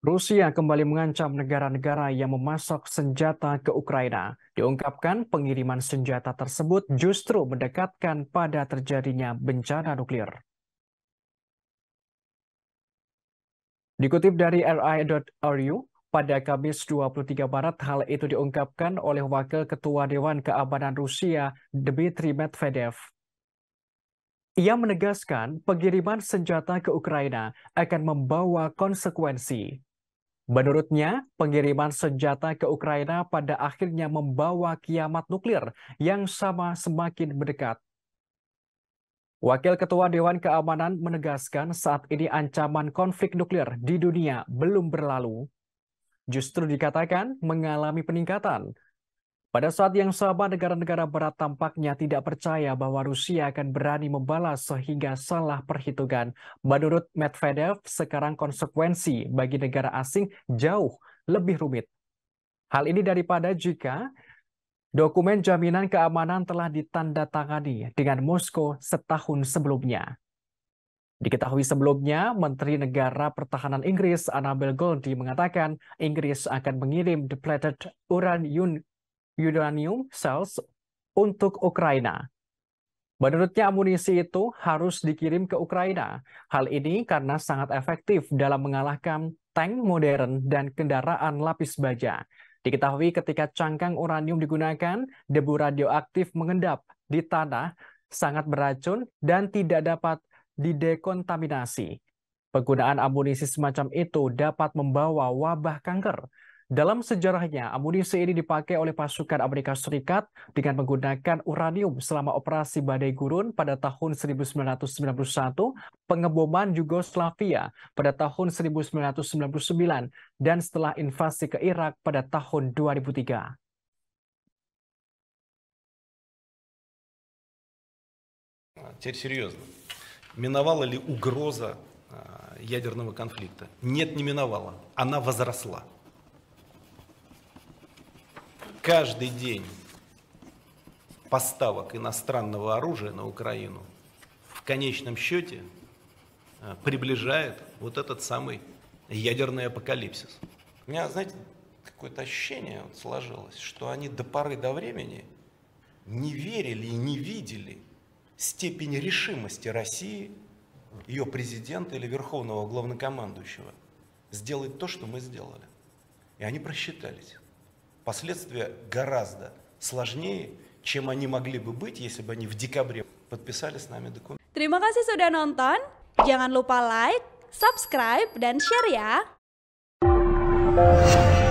Rusia kembali mengancam negara-negara yang memasok senjata ke Ukraina. Diungkapkan pengiriman senjata tersebut justru mendekatkan pada terjadinya bencana nuklir. Dikutip dari RI.RU, pada Kamis 23 Maret, hal itu diungkapkan oleh Wakil Ketua Dewan Keamanan Rusia, Dmitry Medvedev. Ia menegaskan pengiriman senjata ke Ukraina akan membawa konsekuensi. Menurutnya, pengiriman senjata ke Ukraina pada akhirnya membawa kiamat nuklir yang sama semakin mendekat. Wakil Ketua Dewan Keamanan menegaskan saat ini ancaman konflik nuklir di dunia belum berlalu. Justru dikatakan mengalami peningkatan pada saat yang sama, negara-negara barat tampaknya tidak percaya bahwa Rusia akan berani membalas sehingga salah perhitungan. Menurut Medvedev, sekarang konsekuensi bagi negara asing jauh lebih rumit. Hal ini daripada jika dokumen jaminan keamanan telah ditandatangani dengan Moskow setahun sebelumnya. Diketahui sebelumnya, Menteri Negara Pertahanan Inggris Annabel Goldie mengatakan Inggris akan mengirim depleted uranium uranium cells untuk Ukraina. Menurutnya amunisi itu harus dikirim ke Ukraina. Hal ini karena sangat efektif dalam mengalahkan tank modern dan kendaraan lapis baja. Diketahui ketika cangkang uranium digunakan, debu radioaktif mengendap di tanah, sangat beracun dan tidak dapat didekontaminasi. Penggunaan amunisi semacam itu dapat membawa wabah kanker. Dalam sejarahnya, amunisi ini dipakai oleh pasukan Amerika Serikat dengan menggunakan uranium selama operasi Badai Gurun pada tahun 1991, pengeboman Yugoslavia pada tahun 1999, dan setelah invasi ke Irak pada tahun 2003. серьезно. Миновала ли угроза ядерного конфликта? Нет, не миновала. Она возросла. каждый день поставок иностранного оружия на Украину в конечном счете э, приближает вот этот самый ядерный апокалипсис. У меня, знаете, какое-то ощущение вот сложилось, что они до поры до времени не верили и не видели степень решимости России, ее президента или верховного главнокомандующего сделать то, что мы сделали. И они просчитались. Последствия гораздо сложнее, чем они могли бы быть, если бы они в декабре подписали с нами документ. Terima kasih sudah nonton. Jangan lupa like, subscribe, dan share ya.